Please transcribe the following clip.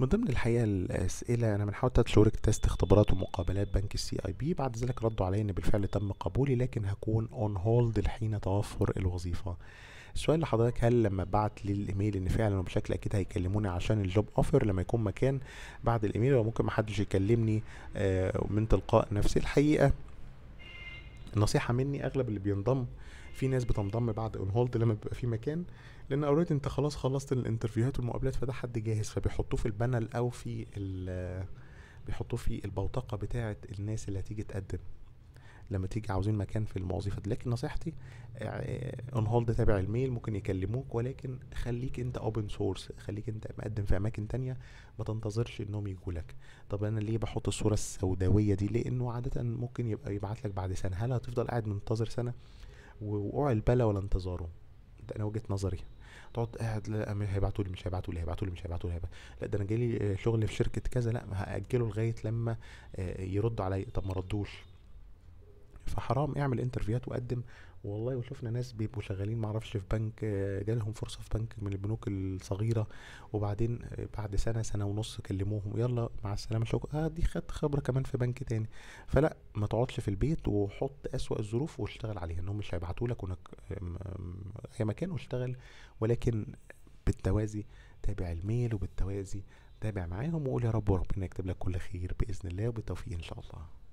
من ضمن الحقيقة الأسئلة أنا من حوالي تلات شهور اجتزت اختبارات ومقابلات بنك السي أي بي بعد ذلك ردوا عليا إن بالفعل تم قبولي لكن هكون أون هولد لحين توفر الوظيفة السؤال لحضرتك هل لما بعت لي الايميل ان فعلا وبشكل اكيد هيكلموني عشان الجوب اوفر لما يكون مكان بعد الايميل وممكن محدش يكلمني آه، من تلقاء نفسي الحقيقه نصيحه مني اغلب اللي بينضم في ناس بتنضم بعد اون هولد لما بيبقى في مكان لان اوريدي انت خلاص خلصت الانترفيوهات والمقابلات فده حد جاهز فبيحطوه في البانل او في بيحطوه في البوتقه بتاعه الناس اللي هتيجي تقدم لما تيجي عاوزين مكان في الوظيفه لكن نصيحتي اون آه، هولد آه، تابع الميل ممكن يكلموك ولكن خليك انت اوبن سورس خليك انت مقدم في اماكن تانية ما تنتظرش انهم يجوا لك طب انا ليه بحط الصوره السوداويه دي لانه عاده ممكن يبقى يبعت لك بعد سنه هل هتفضل قاعد منتظر سنه وقوع البلا ولا انتظاره ده انا وجهه نظري تقعد قاعد لا هيبعتوا لي مش هيبعتوا لي هيبعتوا لي مش هيبعتوا لي لا ده انا جالي شغل في شركه كذا لا هاجله لغايه لما آه، يردوا عليا طب ما ردوش فحرام اعمل انترفيوهات وقدم والله وشفنا ناس بيبقوا شغالين معرفش في بنك جالهم فرصه في بنك من البنوك الصغيره وبعدين بعد سنه سنه ونص كلموهم يلا مع السلامه شكرا آه دي خدت خبره كمان في بنك تاني فلا ما تقعدش في البيت وحط اسوا الظروف واشتغل عليها انهم مش هيبعتوا لك هي مكان واشتغل ولكن بالتوازي تابع الميل وبالتوازي تابع معاهم وقول يا رب وربنا يكتب لك كل خير باذن الله وبالتوفيق ان شاء الله